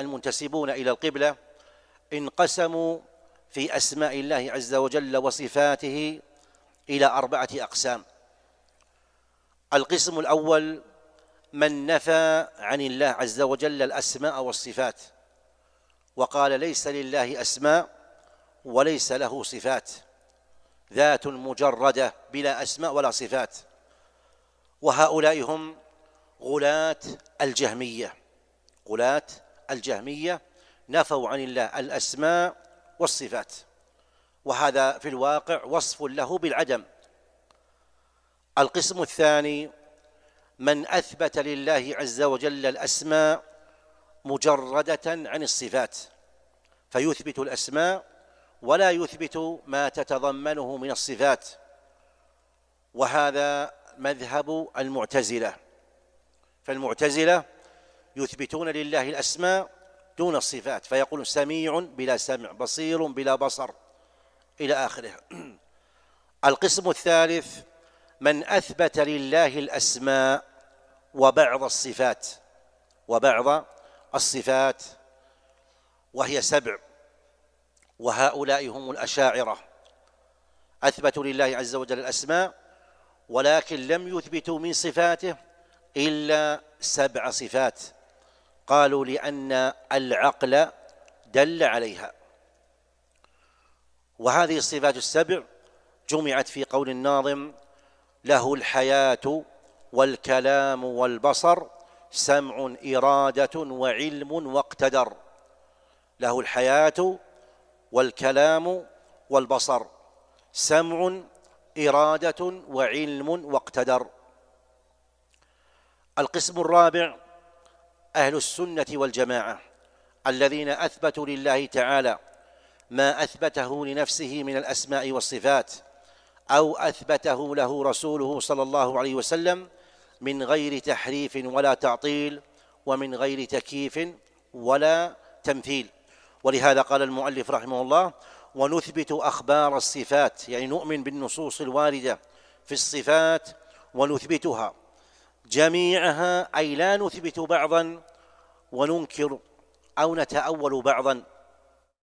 المنتسبون إلى القبلة انقسموا في أسماء الله عز وجل وصفاته إلى أربعة أقسام القسم الأول من نفى عن الله عز وجل الأسماء والصفات وقال ليس لله أسماء وليس له صفات ذات مجردة بلا أسماء ولا صفات وهؤلاء هم غلاة الجهمية غلاة الجهمية نفوا عن الله الأسماء والصفات وهذا في الواقع وصف له بالعدم القسم الثاني من أثبت لله عز وجل الأسماء مجردة عن الصفات فيثبت الأسماء ولا يثبت ما تتضمنه من الصفات وهذا مذهب المعتزلة فالمعتزلة يثبتون لله الأسماء دون الصفات فيقول سميع بلا سمع بصير بلا بصر إلى آخره القسم الثالث من أثبت لله الأسماء وبعض الصفات وبعض الصفات وهي سبع وهؤلاء هم الأشاعرة أثبتوا لله عز وجل الأسماء ولكن لم يثبتوا من صفاته إلا سبع صفات قالوا لأن العقل دل عليها وهذه الصفات السبع جمعت في قول الناظم له الحياة والكلام والبصر سمع إرادة وعلم واقتدر له الحياة والكلام والبصر سمع إرادة وعلم واقتدر القسم الرابع أهل السنة والجماعة الذين أثبتوا لله تعالى ما أثبته لنفسه من الأسماء والصفات أو أثبته له رسوله صلى الله عليه وسلم من غير تحريف ولا تعطيل ومن غير تكييف ولا تمثيل ولهذا قال المؤلف رحمه الله ونثبت أخبار الصفات يعني نؤمن بالنصوص الواردة في الصفات ونثبتها جميعها أي لا نثبت بعضا وننكر أو نتأول بعضا